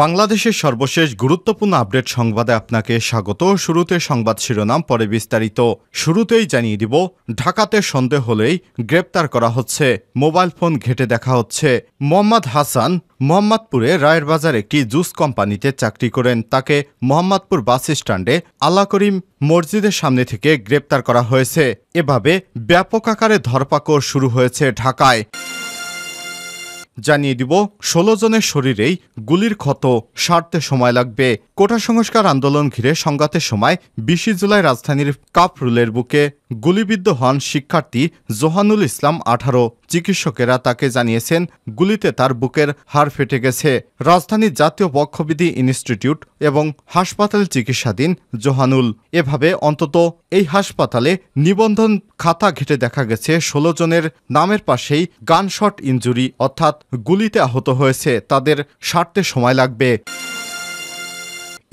বাংলাদেশের সর্বশেষ গুরুত্বপূর্ণ আপডেট সংবাদে আপনাকে স্বাগত শুরুতে সংবাদ শিরোনাম পরে বিস্তারিত শুরুতেই জানিয়ে দিব ঢাকাতে সন্দেহ হলেই গ্রেপ্তার করা হচ্ছে মোবাইল ফোন ঘেটে দেখা হচ্ছে মোহাম্মদ হাসান মোহাম্মদপুরে রায়ের বাজার একটি জুস কোম্পানিতে চাকরি করেন তাকে মোহাম্মদপুর বাস স্ট্যান্ডে আল্লা করিম মসজিদের সামনে থেকে গ্রেপ্তার করা হয়েছে এভাবে ব্যাপক আকারে ধরপাকড় শুরু হয়েছে ঢাকায় জানিয়ে দিব ষোলো জনের শরীরেই গুলির ক্ষত সারতে সময় লাগবে কোটা সংস্কার আন্দোলন ঘিরে সংঘাতের সময় বিশে জুলাই রাজধানীর কাপরুলের বুকে গুলিবিদ্ধ হন শিক্ষার্থী জোহানুল ইসলাম আঠারো চিকিৎসকেরা তাকে জানিয়েছেন গুলিতে তার বুকের হাড় ফেটে গেছে রাজধানীর জাতীয় বক্ষবিধি ইনস্টিটিউট এবং হাসপাতাল চিকিৎসাধীন জোহানুল এভাবে অন্তত এই হাসপাতালে নিবন্ধন খাতা ঘেটে দেখা গেছে ষোলো জনের নামের পাশেই গানশট ইঞ্জুরি অর্থাৎ গুলিতে আহত হয়েছে তাদের সারতে সময় লাগবে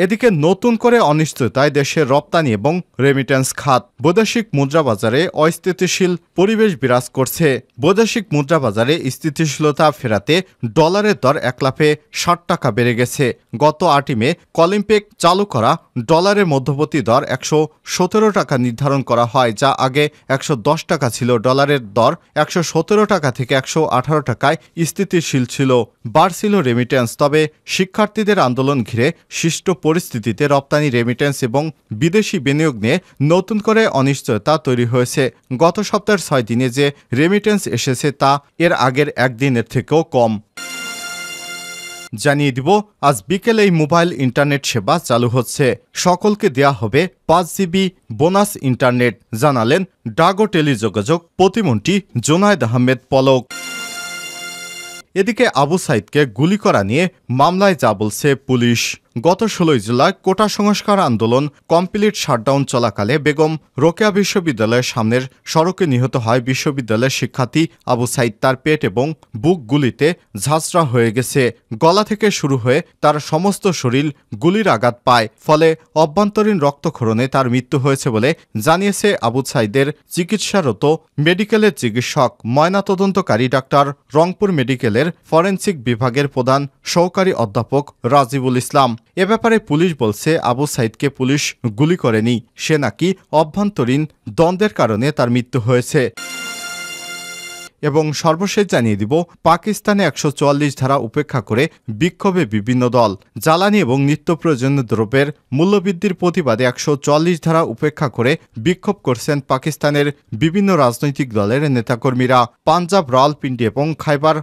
এদিকে নতুন করে অনিশ্চয়তায় দেশের রপ্তানি এবং রেমিটেন্স খাত বৈদেশিক মুদ্রা বাজারে অস্থিতিশীল পরিবেশ বিরাজ করছে বৈদেশিক মুদ্রা বাজারে স্থিতিশীলতা ফেরাতে ডলারের দর এক লাফে ষাট টাকা বেড়ে গেছে গত আটই মে কলিম্পিক চালু করা ডলারের মধ্যবর্তী দর একশো সতেরো টাকা নির্ধারণ করা হয় যা আগে একশো দশ টাকা ছিল ডলারের দর একশো সতেরো টাকা থেকে একশো আঠারো টাকায় স্থিতিশীল ছিল বাড়ছিল রেমিটেন্স তবে শিক্ষার্থীদের আন্দোলন ঘিরে শিষ্ট পরিস্থিতিতে রপ্তানি রেমিটেন্স এবং বিদেশি বিনিয়োগ নিয়ে নতুন করে অনিশ্চয়তা তৈরি হয়েছে গত সপ্তাহের ছয় দিনে যে রেমিটেন্স এসেছে তা এর আগের একদিনের থেকেও কম জানিয়ে দিব আজ বিকেলে এই মোবাইল ইন্টারনেট সেবা চালু হচ্ছে সকলকে দেয়া হবে পাঁচ জিবি বোনাস ইন্টারনেট জানালেন ডাগো টেলিযোগাযোগ প্রতিমন্ত্রী জোনায়দ আহমেদ পলক এদিকে আবু সাইদকে গুলি করা নিয়ে মামলায় যা বলছে পুলিশ গত ষোলোই জুলাই কোটা সংস্কার আন্দোলন কমপ্লিট শাটডাউন চলাকালে বেগম রোকেয়া বিশ্ববিদ্যালয়ের সামনের সড়কে নিহত হয় বিশ্ববিদ্যালয়ের শিক্ষার্থী আবু সাইদ তার পেট এবং বুক গুলিতে ঝাঁচড়া হয়ে গেছে গলা থেকে শুরু হয়ে তার সমস্ত শরীর গুলির আঘাত পায় ফলে অভ্যন্তরীণ রক্তক্ষরণে তার মৃত্যু হয়েছে বলে জানিয়েছে আবু সাইদের চিকিৎসারত মেডিকেলের চিকিৎসক ময়নাতদন্তকারী ডাক্তার রংপুর মেডিকেলের ফরেন্সিক বিভাগের প্রধান সহকারী অধ্যাপক রাজিবুল ইসলাম এ ব্যাপারে পুলিশ বলছে আবু সাইদকে পুলিশ গুলি করেনি সে নাকি অভ্যন্তরীণ দ্বন্দ্বের কারণে তার মৃত্যু হয়েছে এবং সর্বশেষ জানিয়ে দিব পাকিস্তানে একশো ধারা উপেক্ষা করে বিক্ষোভে বিভিন্ন দল জ্বালানি এবং নিত্য প্রয়োজনীয় দ্রব্যের মূল্যবৃদ্ধির প্রতিবাদে একশো ধারা উপেক্ষা করে বিক্ষোভ করছেন পাকিস্তানের বিভিন্ন রাজনৈতিক দলের নেতাকর্মীরা পাঞ্জাব রাওয়ালপিন্ডি এবং খাইবার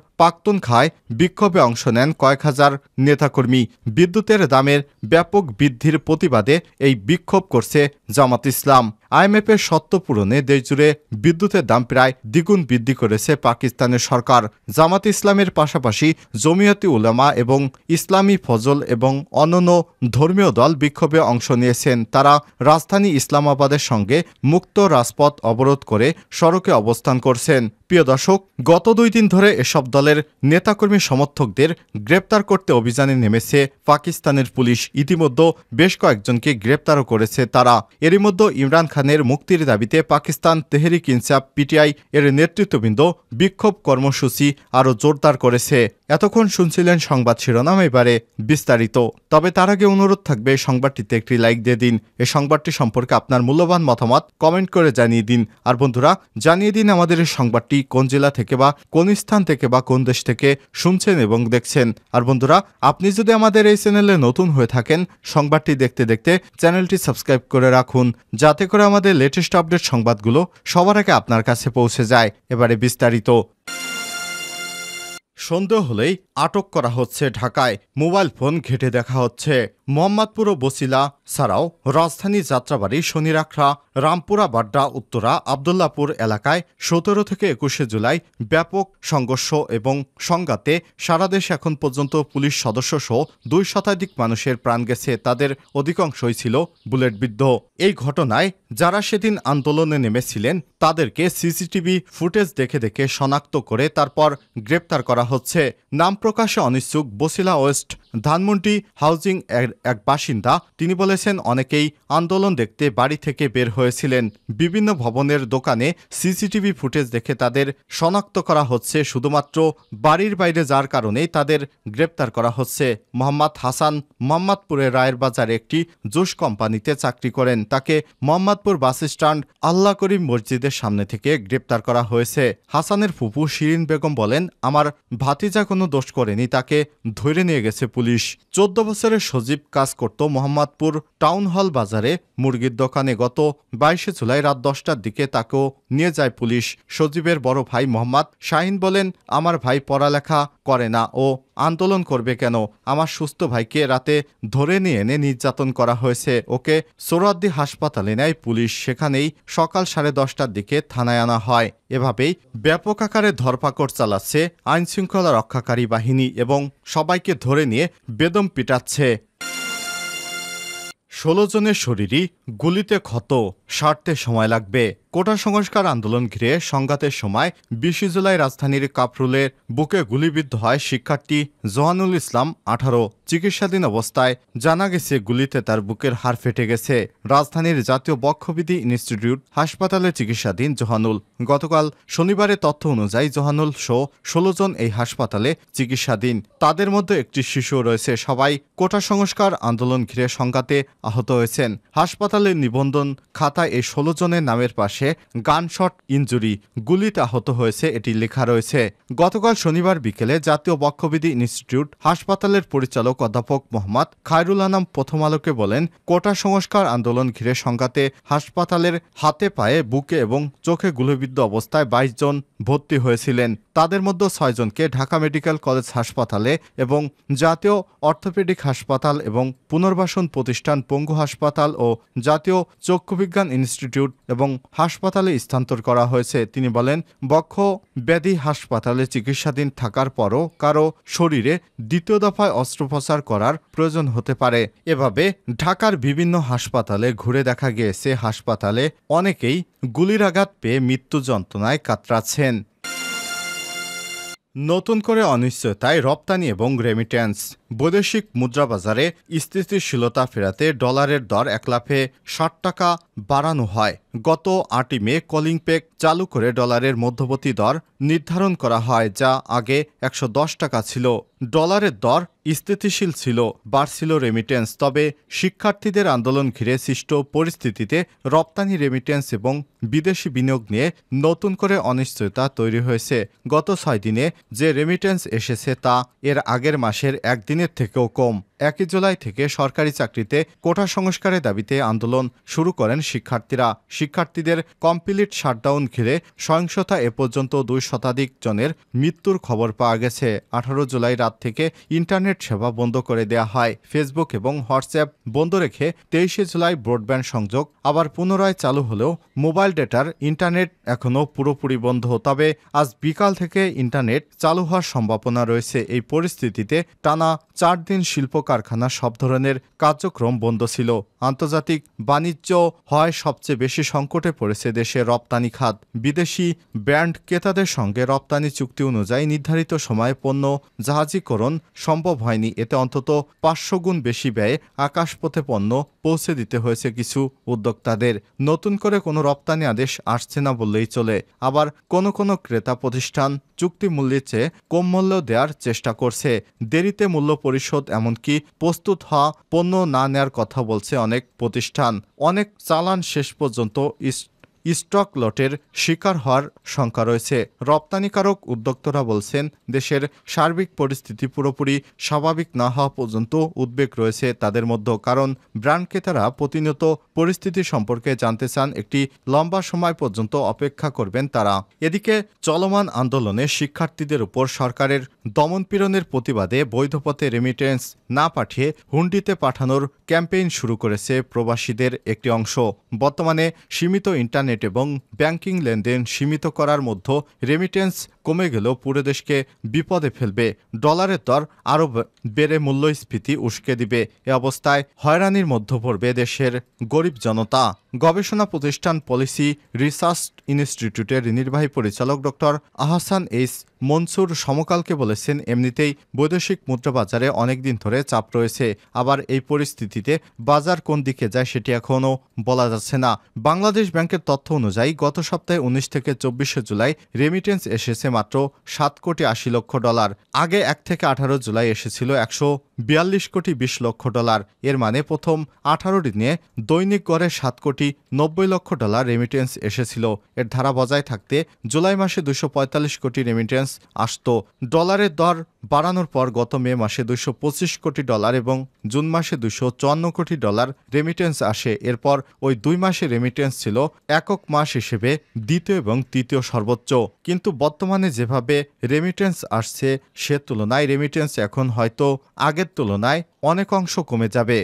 খায় বিক্ষোভে অংশ নেন কয়েক হাজার নেতাকর্মী বিদ্যুতের দামের ব্যাপক বৃদ্ধির প্রতিবাদে এই বিক্ষোভ করছে জামাত ইসলাম আইএমএফের সত্য পূরণে দেশজুড়ে বিদ্যুতের দাম প্রায় দ্বিগুণ বৃদ্ধি করেছে পাকিস্তানের সরকার জামাত ইসলামের পাশাপাশি জমিয়তি উলামা এবং ইসলামী ফজল এবং অন্যান্য ধর্মীয় দল বিক্ষোভে অংশ নিয়েছেন তারা রাজধানী ইসলামাবাদের সঙ্গে মুক্ত রাজপথ অবরোধ করে সড়কে অবস্থান করছেন প্রিয় দর্শক গত দুই দিন ধরে এসব দলের নেতাকর্মী সমর্থকদের গ্রেপ্তার করতে অভিযানে নেমেছে পাকিস্তানের পুলিশ ইতিমধ্যে বেশ কয়েকজনকে গ্রেপ্তারও করেছে তারা এরই মধ্যে ইমরান খানের মুক্তির দাবিতে পাকিস্তান তেহরিক ইনসাফ পিটিআই এর নেতৃত্ববৃন্দ বিক্ষোভ কর্মসূচি আরও জোরদার করেছে এতক্ষণ শুনছিলেন সংবাদ শিরোনাম এবারে বিস্তারিত তবে তার আগে অনুরোধ থাকবে সংবাদটিতে একটি লাইক দিয়ে দিন এ সংবাদটি সম্পর্কে আপনার মূল্যবান মতামত কমেন্ট করে জানিয়ে দিন আর বন্ধুরা জানিয়ে দিন আমাদের এই সংবাদটি আপনি কোন জেলা থেকে বা কোন স্থান থেকে বা কোন দেশ থেকে শুনছেন এবং দেখছেন আর বন্ধুরা আপনি যদি আমাদের এই চ্যানেলে নতুন হয়ে থাকেন সংবাদটি দেখতে দেখতে চ্যানেলটি সাবস্ক্রাইব করে রাখুন যাতে করে আমাদের লেটেস্ট আপডেট সংবাদগুলো সবার আগে আপনার কাছে পৌঁছে যায় এবারে বিস্তারিত সন্দেহ হলেই আটক করা হচ্ছে ঢাকায় মোবাইল ফোন ঘেটে দেখা হচ্ছে মোহাম্মদপুর ও বসিলা ছাড়াও রাজধানী যাত্রাবাড়ি শনিরাখড়া রামপুরা বাড্ডা উত্তরা আবদুল্লাপুর এলাকায় সতেরো থেকে একুশে জুলাই ব্যাপক সংঘর্ষ এবং সংঘাতে সারা এখন পর্যন্ত পুলিশ সদস্য সহ দুই শতাধিক মানুষের প্রাণ গেছে তাদের অধিকাংশই ছিল বুলেটবিদ্ধ এই ঘটনায় যারা সেদিন আন্দোলনে নেমেছিলেন তাদেরকে সিসিটিভি ফুটেজ দেখে দেখে শনাক্ত করে তারপর গ্রেপ্তার করা হচ্ছে নাম প্রকাশে অনিচ্ছুক বসিলা ওয়েস্ট ধানমন্ডি হাউজিং এর এক বাসিন্দা তিনি বলেছেন অনেকেই আন্দোলন দেখতে বাড়ি থেকে বের হয়েছিলেন বিভিন্ন ভবনের দোকানে সিসিটিভি ফুটেজ দেখে তাদের শনাক্ত করা হচ্ছে শুধুমাত্র বাড়ির বাইরে যার কারণেই তাদের গ্রেপ্তার করা হচ্ছে মোহাম্মদ হাসান মোহাম্মদপুরের রায়ের বাজারে একটি জুস কোম্পানিতে চাকরি করেন তাকে মোহাম্মদপুর বাস স্ট্যান্ড আল্লাহ করিম মসজিদের সামনে থেকে গ্রেপ্তার করা হয়েছে হাসানের ফুপু শিরিন বেগম বলেন আমার ভাতিজা কোনো দোষ করেনি তাকে ধরে নিয়ে গেছে পুলিশ চোদ্দ বছরের সজীব কাজ করত মোহাম্মদপুর টাউন হল বাজারে মুরগির দোকানে গত বাইশে জুলাই রাত দশটার দিকে তাকেও নিয়ে যায় পুলিশ সজীবের বড় ভাই মোহাম্মদ শাহিন বলেন আমার ভাই পড়ালেখা করে না ও আন্দোলন করবে কেন আমার সুস্থ ভাইকে রাতে ধরে নিয়ে এনে নির্যাতন করা হয়েছে ওকে সোরাদ্দি হাসপাতালে নেয় পুলিশ সেখানেই সকাল সাড়ে দশটার দিকে থানায় আনা হয় এভাবেই ব্যাপক আকারে ধরপাকড় চালাচ্ছে আইনশৃঙ্খলা রক্ষাকারী বাহিনী এবং সবাইকে ধরে নিয়ে বেদম পিটাচ্ছে ষোলো জনের শরীরই গুলিতে ক্ষত সারতে সময় লাগবে কোটা সংস্কার আন্দোলন ঘিরে সংঘাতের সময় বিশে জুলাই রাজধানীর কাপরুলের বুকে গুলিবিদ্ধ হয় শিক্ষার্থী জোহানুল ইসলাম আঠারো চিকিৎসাধীন অবস্থায় জানা গেছে গুলিতে তার বুকের হাড় ফেটে গেছে রাজধানীর জাতীয় বক্ষবিধি ইনস্টিটিউট হাসপাতালে চিকিৎসাধীন জোহানুল গতকাল শনিবারের তথ্য অনুযায়ী জোহানুল শো ষোলো জন এই হাসপাতালে চিকিৎসাধীন তাদের মধ্যে একটি শিশু রয়েছে সবাই কোটা সংস্কার আন্দোলন ঘিরে সংঘাতে আহত হয়েছেন হাসপাতাল হাসপাতালে নিবন্ধন খাতায় এই ষোলো জনের নামের পাশে গানশট ইঞ্জুরি গুলিতে আহত হয়েছে এটি লেখা রয়েছে গতকাল শনিবার বিকেলে জাতীয় বক্ষবিধি ইনস্টিটিউট হাসপাতালের পরিচালক অধ্যাপক মোহাম্মদ খায়রুল আনাম প্রথম আলোকে বলেন কোটা সংস্কার আন্দোলন ঘিরে সংঘাতে হাসপাতালের হাতে পায়ে বুকে এবং চোখে গুলিবিদ্ধ অবস্থায় বাইশ জন ভর্তি হয়েছিলেন তাদের মধ্যে ছয়জনকে ঢাকা মেডিকেল কলেজ হাসপাতালে এবং জাতীয় অর্থোপেডিক হাসপাতাল এবং পুনর্বাসন প্রতিষ্ঠান পঙ্গু হাসপাতাল ও জাতীয় চক্ষুবিজ্ঞান ইনস্টিটিউট এবং হাসপাতালে স্থানান্তর করা হয়েছে তিনি বলেন বক্ষ ব্যাধি হাসপাতালে চিকিৎসাধীন থাকার পরও কারো শরীরে দ্বিতীয় দফায় অস্ত্রোপচার করার প্রয়োজন হতে পারে এভাবে ঢাকার বিভিন্ন হাসপাতালে ঘুরে দেখা গিয়েছে হাসপাতালে অনেকেই গুলির আঘাত পেয়ে মৃত্যু যন্ত্রণায় কাতরাচ্ছেন নতুন করে অনিশ্চয়তায় রপ্তানি এবং রেমিটেন্স বৈদেশিক মুদ্রা বাজারে স্থিতিশীলতা ফেরাতে ডলারের দর এক লাফে ষাট টাকা বাড়ানো হয় গত আটই মে কলিং পেক চালু করে ডলারের মধ্যবর্তী দর নির্ধারণ করা হয় যা আগে একশো টাকা ছিল ডলারের দর স্থিতিশীল ছিল বাড়ছিল রেমিটেন্স তবে শিক্ষার্থীদের আন্দোলন ঘিরে সৃষ্ট পরিস্থিতিতে রপ্তানি রেমিটেন্স এবং বিদেশি বিনিয়োগ নিয়ে নতুন করে অনিশ্চয়তা তৈরি হয়েছে গত ছয় দিনে যে রেমিটেন্স এসেছে তা এর আগের মাসের একদিন জিনের থেকেও কম একই জুলাই থেকে সরকারি চাকরিতে কোটা সংস্কারের দাবিতে আন্দোলন শুরু করেন শিক্ষার্থীরা শিক্ষার্থীদের কমপ্লিট শাটডাউন ঘিরে সহিংসতা এ পর্যন্ত দুই শতাধিক জনের মৃত্যুর খবর পাওয়া গেছে আঠারো জুলাই রাত থেকে ইন্টারনেট সেবা বন্ধ করে দেয়া হয় ফেসবুক এবং হোয়াটসঅ্যাপ বন্ধ রেখে তেইশে জুলাই ব্রডব্যান্ড সংযোগ আবার পুনরায় চালু হলেও মোবাইল ডেটার ইন্টারনেট এখনও পুরোপুরি বন্ধ তবে আজ বিকাল থেকে ইন্টারনেট চালু হওয়ার সম্ভাবনা রয়েছে এই পরিস্থিতিতে টানা চার দিন শিল্প কারখানা সব ধরনের কার্যক্রম বন্ধ ছিল আন্তর্জাতিক বাণিজ্য হয় সবচেয়ে বেশি সংকটে পড়েছে দেশের রপ্তানি খাত বিদেশি ব্র্যান্ড ক্রেতাদের সঙ্গে রপ্তানি চুক্তি অনুযায়ী নির্ধারিত সময়ে পণ্য জাহাজীকরণ সম্ভব হয়নি এতে অন্তত পাঁচশো গুণ বেশি ব্যয়ে আকাশপথে পণ্য পৌঁছে দিতে হয়েছে কিছু উদ্যোক্তাদের নতুন করে কোনো রপ্তানি আদেশ আসছে না বললেই চলে আবার কোনো কোনো ক্রেতা প্রতিষ্ঠান চুক্তি মূল্যের চেয়ে কম মূল্য দেওয়ার চেষ্টা করছে দেরিতে মূল্য পরিশোধ এমনকি প্রস্তুত হওয়া পণ্য না নেয়ার কথা বলছে অনেক অনেক প্রতিষ্ঠান অনেক চালান শেষ পর্যন্ত স্টক লটের শিকার হওয়ার শঙ্কা রয়েছে রপ্তানিকারক উদ্যোক্তরা বলছেন দেশের সার্বিক পরিস্থিতি পুরোপুরি স্বাভাবিক না হওয়া পর্যন্ত উদ্বেগ রয়েছে তাদের মধ্যে কারণ ব্র্যান্ড ক্রেতারা প্রতিনিয়ত পরিস্থিতি সম্পর্কে জানতে চান একটি লম্বা সময় পর্যন্ত অপেক্ষা করবেন তারা এদিকে চলমান আন্দোলনে শিক্ষার্থীদের উপর সরকারের দমনপীড়নের প্রতিবাদে বৈধপথে রেমিটেন্স না পাঠিয়ে হুন্ডিতে পাঠানোর ক্যাম্পেইন শুরু করেছে প্রবাসীদের একটি অংশ বর্তমানে সীমিত ইন্টারনেট ইন্টারনেট এবং ব্যাংকিং লেনদেন সীমিত করার মধ্যে রেমিটেন্স কমে গেলেও পুরো দেশকে বিপদে ফেলবে ডলারের দর আরও বেড়ে মূল্যস্ফীতি উস্কে দিবে এ অবস্থায় হয়রানির মধ্যে পড়বে দেশের গরিব জনতা গবেষণা প্রতিষ্ঠান পলিসি রিসার্চ ইনস্টিটিউটের নির্বাহী পরিচালক ডক্টর আহসান এইস মনসুর সমকালকে বলেছেন এমনিতেই বৈদেশিক মুদ্রাবাজারে অনেকদিন ধরে চাপ রয়েছে আবার এই পরিস্থিতিতে বাজার কোন দিকে যায় সেটি এখনও বলা যাচ্ছে না বাংলাদেশ ব্যাংকের তথ্য অনুযায়ী গত সপ্তাহে উনিশ থেকে চব্বিশে জুলাই রেমিটেন্স এসেছে মাত্র সাত কোটি আশি লক্ষ ডলার আগে এক থেকে আঠারো জুলাই এসেছিল একশো বিয়াল্লিশ কোটি বিশ লক্ষ ডলার এর মানে প্রথম আঠারো দিনে দৈনিক গড়ে সাত কোটি নব্বই লক্ষ ডলার রেমিটেন্স এসেছিল এর ধারা বজায় থাকতে জুলাই মাসে দুশো কোটি রেমিটেন্স আসত ডলারের দর বাড়ানোর পর গত মে মাসে দুশো কোটি ডলার এবং জুন মাসে দুশো কোটি ডলার রেমিটেন্স আসে এরপর ওই দুই মাসে রেমিটেন্স ছিল একক মাস হিসেবে দ্বিতীয় এবং তৃতীয় সর্বোচ্চ কিন্তু বর্তমানে যেভাবে রেমিটেন্স আসছে সে তুলনায় রেমিটেন্স এখন হয়তো আগে তুলনায় অনেক অংশ কমে যাবে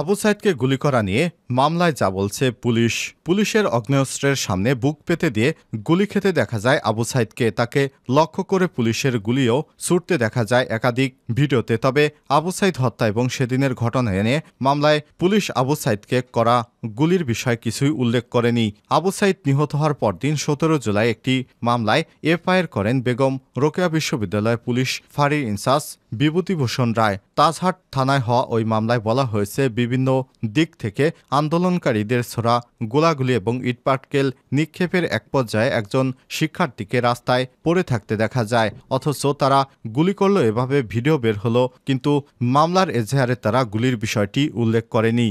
আবু সাইদকে গুলি করা নিয়ে মামলায় যা বলছে পুলিশ পুলিশের অগ্নেয়স্ত্রের সামনে বুক পেতে দিয়ে গুলি খেতে দেখা যায় আবু সাইদকে তাকে লক্ষ্য করে পুলিশের গুলিও ছুটতে দেখা যায় একাধিক ভিডিওতে তবে আবু সাইদ হত্যা এবং সেদিনের ঘটনা এনে মামলায় পুলিশ আবু সাইদকে করা গুলির বিষয়ে কিছুই উল্লেখ করেনি আবু সাইদ নিহত হওয়ার পরদিন সতেরো জুলাই একটি মামলায় এফআইআর করেন বেগম রোকেয়া বিশ্ববিদ্যালয় পুলিশ ফারি ইনচার্জ বিভূতিভূষণ রায় তাজহাট থানায় হওয়া ওই মামলায় বলা হয়েছে বিভিন্ন দিক থেকে আন্দোলনকারীদের ছোড়া গোলাগুলি এবং ইটপাটকেল নিক্ষেপের এক পর্যায়ে একজন শিক্ষার্থীকে রাস্তায় পড়ে থাকতে দেখা যায় অথচ তারা গুলি করল এভাবে ভিডিও বের হলো কিন্তু মামলার এজেহারে তারা গুলির বিষয়টি উল্লেখ করেনি